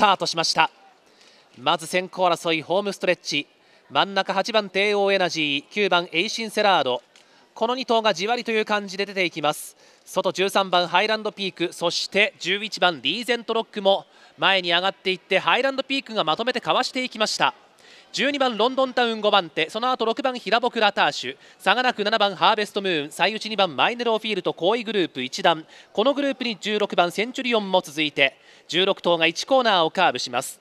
タートしましたまず先行争いホームストレッチ真ん中8番帝王エナジー9番エイシンセラードこの2頭がじわりという感じで出ていきます外13番ハイランドピークそして11番リーゼントロックも前に上がっていってハイランドピークがまとめてかわしていきました12番ロンドンタウン5番手その後6番平ボクラターシュ差がなく7番ハーベストムーン最内2番マイネローフィールド後位グループ1段このグループに16番センチュリオンも続いて16頭が1コーナーをカーブします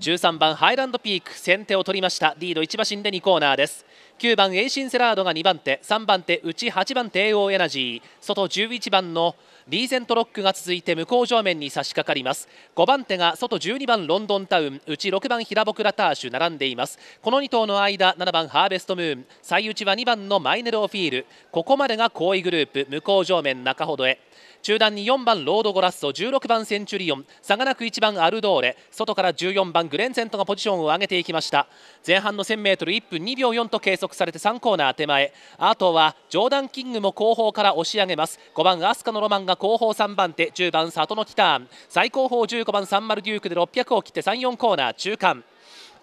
13番ハイランドピーク先手を取りましたリード1馬身で2コーナーです9番エイシンセラードが2番手3番手内8番帝王エナジー外11番のリーゼントロックが続いて向こう上面に差し掛かります5番手が外12番ロンドンタウン内6番平ボクラターシュ並んでいますこの2頭の間7番ハーベストムーン最内は2番のマイネルオフィールここまでが好位グループ向こう上面中ほどへ中段に4番ロードゴラッソ16番センチュリオン差がなく1番アルドーレ外から14番グレンゼントがポジションを上げていきました前半の 1000m1 分2秒4と計測されて3コーナー手前あとはジョーダン・キングも後方から押し上げます5番アスカのロマンが後方3番手10番里のキターン最後方15番サンマルデュークで600を切って34コーナー中間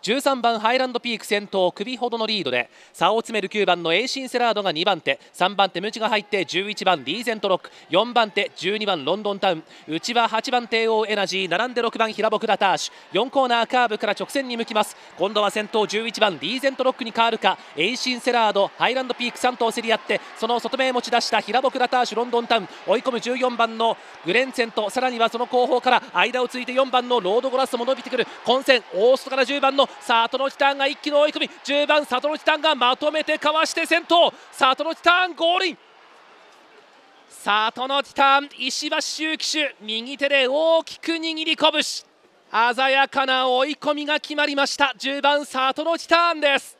13番ハイランドピーク先頭首ほどのリードで差を詰める9番のエイシンセラードが2番手3番手ムチが入って11番リーゼントロック4番手12番ロンドンタウン内は8番帝王エナジー並んで6番平ボクダターシュ4コーナーカーブから直線に向きます今度は先頭11番リーゼントロックに変わるかエイシンセラードハイランドピーク3頭競り合ってその外目を持ち出した平ボクダターシュロンドンタウン追い込む14番のグレンセントさらにはその後方から間をついて4番のロードゴラスも伸びてくる混戦ストから10番の里のチタンが一気の追い込み10番里のチタンがまとめてかわして先頭里のチタンゴールイン里のチタン石橋周騎手右手で大きく握り拳鮮やかな追い込みが決まりました10番里のチタンです